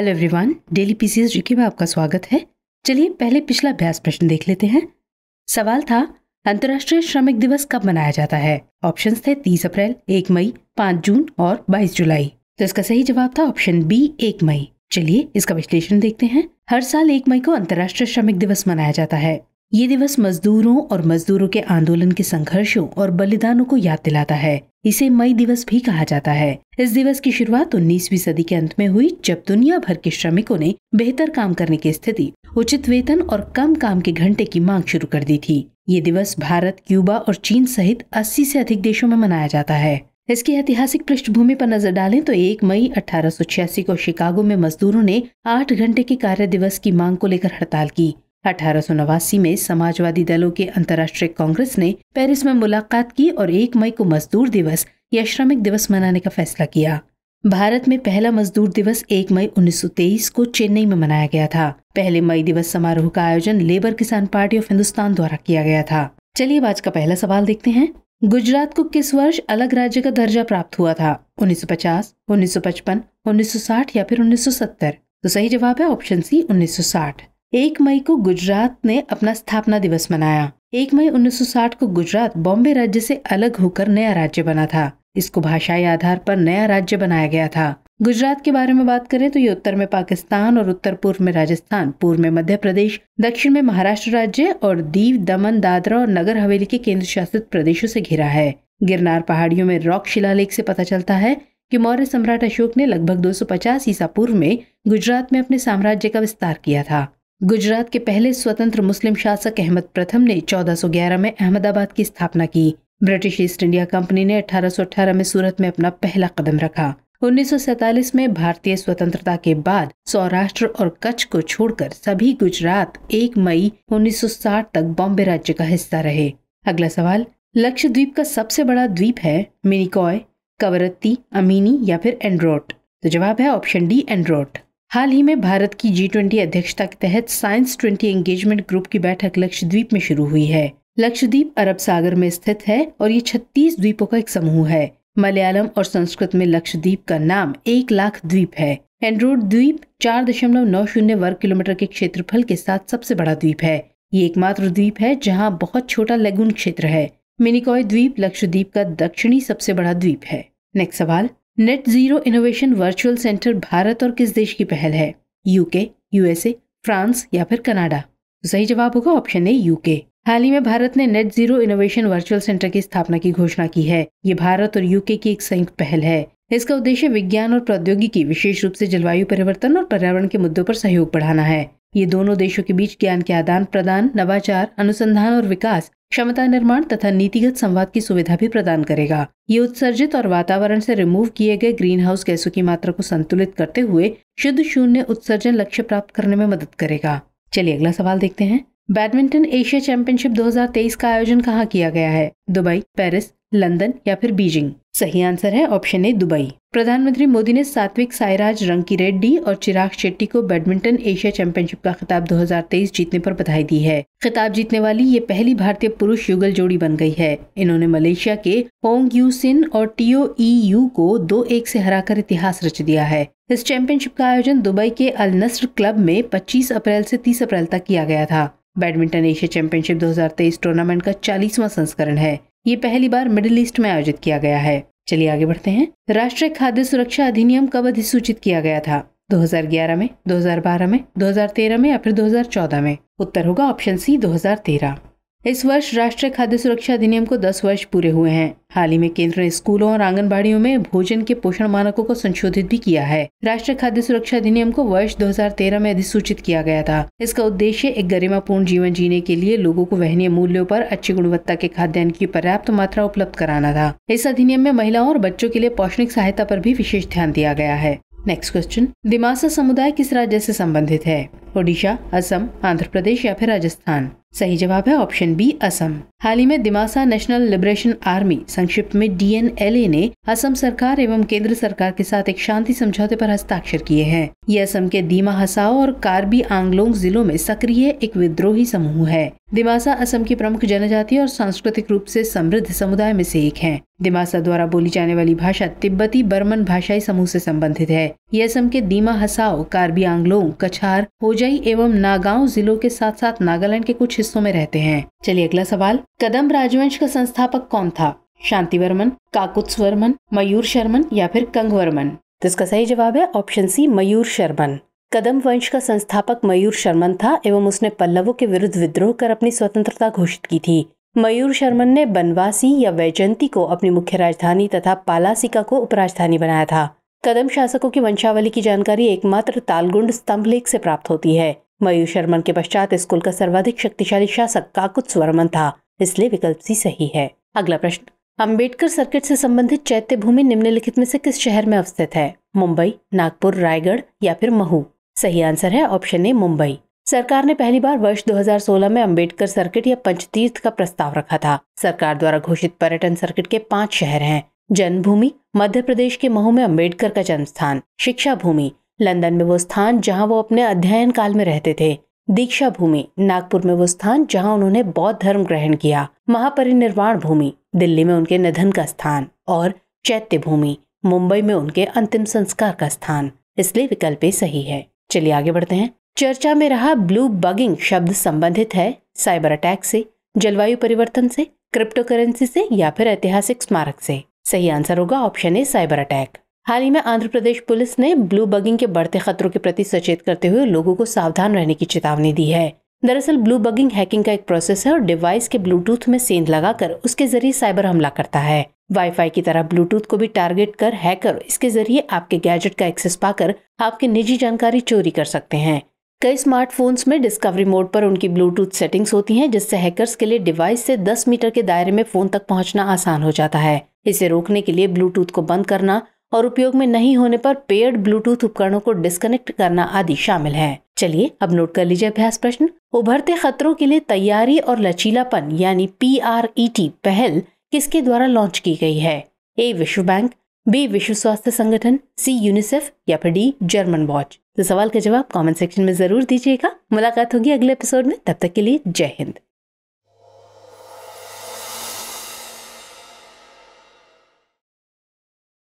Hello everyone daily PCS GK में आपका स्वागत है चलिए पहले पिछला अभ्यास प्रश्न देख लेते हैं सवाल था अंतर्राष्ट्रीय श्रमिक दिवस कब मनाया जाता है ऑप्शन थे तीस अप्रैल एक मई पाँच जून और बाईस जुलाई तो इसका सही जवाब था ऑप्शन बी एक मई चलिए इसका विश्लेषण देखते हैं हर साल एक मई को अंतर्राष्ट्रीय श्रमिक दिवस मनाया जाता है ये दिवस मजदूरों और मजदूरों के आंदोलन के संघर्षों और बलिदानों को याद दिलाता है इसे मई दिवस भी कहा जाता है इस दिवस की शुरुआत उन्नीसवी सदी के अंत में हुई जब दुनिया भर के श्रमिकों ने बेहतर काम करने की स्थिति उचित वेतन और कम काम के घंटे की मांग शुरू कर दी थी ये दिवस भारत क्यूबा और चीन सहित 80 से अधिक देशों में मनाया जाता है इसकी ऐतिहासिक पृष्ठभूमि पर नजर डालें तो 1 मई अठारह को शिकागो में मजदूरों ने आठ घंटे के कार्य दिवस की मांग को लेकर हड़ताल की अठारह में समाजवादी दलों के अंतर्राष्ट्रीय कांग्रेस ने पेरिस में मुलाकात की और एक मई को मजदूर दिवस या श्रमिक दिवस मनाने का फैसला किया भारत में पहला मजदूर दिवस 1 मई 1923 को चेन्नई में मनाया गया था पहले मई दिवस समारोह का आयोजन लेबर किसान पार्टी ऑफ हिंदुस्तान द्वारा किया गया था चलिए आज का पहला सवाल देखते हैं गुजरात को किस वर्ष अलग राज्य का दर्जा प्राप्त हुआ था 1950, 1955, 1960 या फिर 1970? तो सही जवाब है ऑप्शन सी 1960। एक मई को गुजरात ने अपना स्थापना दिवस मनाया एक मई 1960 को गुजरात बॉम्बे राज्य से अलग होकर नया राज्य बना था इसको भाषाई आधार पर नया राज्य बनाया गया था गुजरात के बारे में बात करें तो ये उत्तर में पाकिस्तान और उत्तर पूर्व में राजस्थान पूर्व में मध्य प्रदेश दक्षिण में महाराष्ट्र राज्य और दीव दमन दादरा और नगर हवेली के केंद्र शासित प्रदेशों से घिरा है गिरनार पहाड़ियों में रॉक शिलालेख से पता चलता है कि मौर्य सम्राट अशोक ने लगभग 250 ईसा पूर्व में गुजरात में अपने साम्राज्य का विस्तार किया था गुजरात के पहले स्वतंत्र मुस्लिम शासक अहमद प्रथम ने 1411 में अहमदाबाद की स्थापना की ब्रिटिश ईस्ट इंडिया कंपनी ने 1818 में सूरत में अपना पहला कदम रखा 1947 में भारतीय स्वतंत्रता के बाद सौराष्ट्र और कच्छ को छोड़कर सभी गुजरात 1 मई 1960 तक बॉम्बे राज्य का हिस्सा रहे अगला सवाल लक्षद्वीप का सबसे बड़ा द्वीप है मिनिकॉय कवरत्ती अमीनी या फिर एंड्रोट तो जवाब है ऑप्शन डी एंड्रोट हाल ही में भारत की जी ट्वेंटी अध्यक्षता के तहत साइंस ट्वेंटी एंगेजमेंट ग्रुप की बैठक लक्षद्वीप में शुरू हुई है लक्षद्वीप अरब सागर में स्थित है और ये छत्तीस द्वीपों का एक समूह है मलयालम और संस्कृत में लक्षद्वीप का नाम एक लाख द्वीप है एंड्रोड द्वीप चार दशमलव नौ शून्य वर्ग किलोमीटर के क्षेत्रफल के साथ सबसे बड़ा द्वीप है ये एकमात्र द्वीप है जहाँ बहुत छोटा लेगुन क्षेत्र है मिनिकॉय द्वीप लक्षद्वीप का दक्षिणी सबसे बड़ा द्वीप है नेक्स्ट सवाल net zero innovation virtual centre भारत और किस देश की पहल है यूके यूएसए फ्रांस या फिर कनाडा तो सही जवाब होगा ऑप्शन ए यूके हाल ही में भारत ने net zero innovation virtual centre की स्थापना की घोषणा की है ये भारत और यूके की एक संयुक्त पहल है इसका उद्देश्य विज्ञान और प्रौद्योगिकी विशेष रूप से जलवायु परिवर्तन और पर्यावरण के मुद्दों पर सहयोग बढ़ाना है ये दोनों देशों के बीच ज्ञान के आदान प्रदान नवाचार अनुसंधान और विकास क्षमता निर्माण तथा नीतिगत संवाद की सुविधा भी प्रदान करेगा ये उत्सर्जित और वातावरण से रिमूव किए गए ग्रीन हाउस गैसों की मात्रा को संतुलित करते हुए शुद्ध शून्य उत्सर्जन लक्ष्य प्राप्त करने में मदद करेगा चलिए अगला सवाल देखते हैं बैडमिंटन एशिया चैंपियनशिप 2023 का आयोजन कहाँ किया गया है दुबई पेरिस लंदन या फिर बीजिंग सही आंसर है ऑप्शन ए दुबई प्रधानमंत्री मोदी ने सात्विक साईराज रंकी रेड्डी और चिराग शेट्टी को बैडमिंटन एशिया चैंपियनशिप का खिताब 2023 जीतने पर बधाई दी है खिताब जीतने वाली ये पहली भारतीय पुरुष युगल जोड़ी बन गई है इन्होंने मलेशिया के होंग यू सिन और टीओ ई यू को दो एक से हराकर इतिहास रच दिया है इस चैंपियनशिप का आयोजन दुबई के अल नस्र क्लब में 25 अप्रैल से 30 अप्रैल तक किया गया था बैडमिंटन एशिया चैंपियनशिप 2023 टूर्नामेंट का चालीसवा संस्करण है ये पहली बार मिडिल ईस्ट में आयोजित किया गया है चलिए आगे बढ़ते हैं राष्ट्रीय खाद्य सुरक्षा अधिनियम कब अधिसूचित किया गया था 2011 में 2012 में 2013 में या फिर 2014 में उत्तर होगा ऑप्शन सी 2013 इस वर्ष राष्ट्रीय खाद्य सुरक्षा अधिनियम को 10 वर्ष पूरे हुए हैं हाल ही में केंद्र ने स्कूलों और आंगनबाड़ियों में भोजन के पोषण मानकों को संशोधित भी किया है राष्ट्रीय खाद्य सुरक्षा अधिनियम को वर्ष 2013 में अधिसूचित किया गया था इसका उद्देश्य एक गरिमापूर्ण जीवन जीने के लिए लोगों को वहनीय मूल्यों पर अच्छी गुणवत्ता के खाद्यान्न की पर्याप्त मात्रा उपलब्ध कराना था इस अधिनियम में महिलाओं और बच्चों के लिए पौष्टिक सहायता पर भी विशेष ध्यान दिया गया है नेक्स्ट क्वेश्चन दिमासा समुदाय किस राज्य से संबंधित है ओडिशा असम आंध्र प्रदेश या फिर राजस्थान सही जवाब है ऑप्शन बी असम हाल ही में दिमासा नेशनल लिबरेशन आर्मी संक्षिप्त में डीएनएलए ने असम सरकार एवं केंद्र सरकार के साथ एक शांति समझौते पर हस्ताक्षर किए हैं ये असम के दीमा हसाओ और कार्बी आंगलोंग जिलों में सक्रिय एक विद्रोही समूह है दिमासा असम की प्रमुख जनजाति और सांस्कृतिक रूप से समृद्ध समुदाय में से एक है दिमासा द्वारा बोली जाने वाली भाषा तिब्बती बर्मन भाषाई समूह से संबंधित है ये असम के दीमा हसाओ कार्बी आंगलोंग कछार होज होजई एवं नागांव जिलों के साथ साथ नागालैंड के कुछ हिस्सों में रहते हैं चलिए अगला सवाल कदम राजवंश का संस्थापक कौन था शांति वर्मन काकुत्स वर्मन मयूर शर्मन या फिर कंगवर्मन तो इसका सही जवाब है ऑप्शन सी मयूर शर्मन कदम वंश का संस्थापक मयूर शर्मन था एवं उसने पल्लवों के विरुद्ध विद्रोह कर अपनी स्वतंत्रता घोषित की थी मयूर शर्मन ने बनवासी या वैजंती को अपनी मुख्य राजधानी तथा पालासिका को उपराजधानी बनाया था कदम शासकों की वंशावली की जानकारी एकमात्र तालगुंड स्तंभ लेख से प्राप्त होती है मयूर शर्मन के पश्चात इस कुल का सर्वाधिक शक्तिशाली शासक काकुत स्वर्मन था इसलिए विकल्प सी सही है अगला प्रश्न अंबेडकर सर्किट से संबंधित चैत्य भूमि निम्नलिखित में से किस शहर में अवस्थित है मुंबई नागपुर रायगढ़ या फिर महू सही आंसर है ऑप्शन ए मुंबई सरकार ने पहली बार वर्ष 2016 में अंबेडकर सर्किट या पंचतीर्थ का प्रस्ताव रखा था सरकार द्वारा घोषित पर्यटन सर्किट के पांच शहर हैं जन्मभूमि मध्य प्रदेश के महू में अम्बेडकर का जन्म स्थान शिक्षा भूमि लंदन में वो स्थान जहाँ वो अपने अध्ययन काल में रहते थे दीक्षा भूमि नागपुर में वो स्थान जहाँ उन्होंने बौद्ध धर्म ग्रहण किया महापरिनिर्वाण भूमि दिल्ली में उनके निधन का स्थान और चैत्य भूमि मुंबई में उनके अंतिम संस्कार का स्थान इसलिए विकल्प सही है चलिए आगे बढ़ते हैं चर्चा में रहा ब्लू बगिंग शब्द संबंधित है साइबर अटैक से जलवायु परिवर्तन से क्रिप्टो करेंसी से या फिर ऐतिहासिक स्मारक से सही आंसर होगा ऑप्शन ए साइबर अटैक हाल ही में आंध्र प्रदेश पुलिस ने ब्लू बगिंग के बढ़ते खतरों के प्रति सचेत करते हुए लोगों को सावधान रहने की चेतावनी दी है दरअसल ब्लू बगिंग हैकिंग का एक प्रोसेस है और डिवाइस के ब्लूटूथ में सेंध लगाकर उसके जरिए साइबर हमला करता है वाईफाई की तरह ब्लूटूथ को भी टारगेट कर हैकर इसके जरिए आपके गैजेट का एक्सेस पाकर आपकी निजी जानकारी चोरी कर सकते हैं कई स्मार्टफोन्स में डिस्कवरी मोड पर उनकी ब्लूटूथ सेटिंग्स होती हैं जिससे हैकर्स के लिए डिवाइस से 10 मीटर के दायरे में फोन तक पहुंचना आसान हो जाता है इसे रोकने के लिए ब्लूटूथ को बंद करना और उपयोग में नहीं होने पर पेड ब्लूटूथ उपकरणों को डिस्कनेक्ट करना आदि शामिल है चलिए अब नोट कर लीजिए अभ्यास प्रश्न उभरते खतरों के लिए तैयारी और लचीलापन यानी पी आर ई टी पहल किसके द्वारा लॉन्च की गई है ए विश्व बैंक बी विश्व स्वास्थ्य संगठन सी यूनिसेफ या फिर डी जर्मन वॉच तो सवाल का जवाब कमेंट सेक्शन में जरूर दीजिएगा मुलाकात होगी अगले एपिसोड में तब तक के लिए जय हिंद